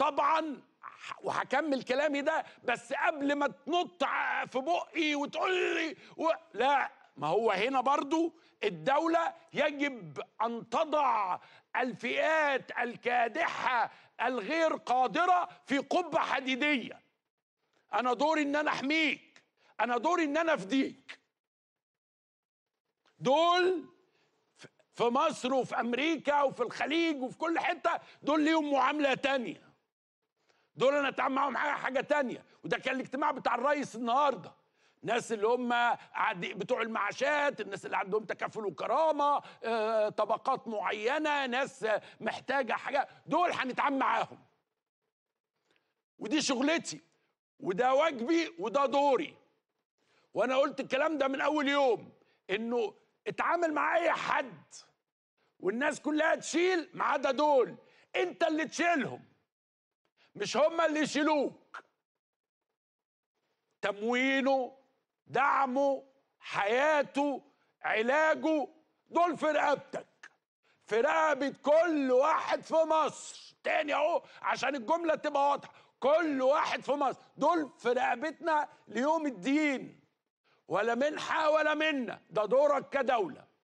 طبعا وهكمل كلامي ده بس قبل ما تنط في بقي وتقول لي و... لا ما هو هنا برضو الدولة يجب أن تضع الفئات الكادحة الغير قادرة في قبة حديدية أنا دوري إن أنا أحميك أنا دوري إن أنا أفديك دول في مصر وفي أمريكا وفي الخليج وفي كل حتة دول ليهم معاملة تانية دول انا اتعامل معاهم حاجه حاجه ثانيه وده كان الاجتماع بتاع الرئيس النهارده ناس اللي هم بتوع المعاشات الناس اللي عندهم تكافل وكرامه آه، طبقات معينه ناس محتاجه حاجه دول هنتعامل معاهم ودي شغلتي وده واجبي وده دوري وانا قلت الكلام ده من اول يوم انه اتعامل مع اي حد والناس كلها تشيل ما عدا دول انت اللي تشيلهم مش هم اللي يشيلوك تموينه دعمه حياته علاجه دول في رقبتك في رقبة كل واحد في مصر تاني اهو عشان الجملة تبقى واضحة كل واحد في مصر دول في رقبتنا ليوم الدين ولا منحة ولا منا ده دورك كدولة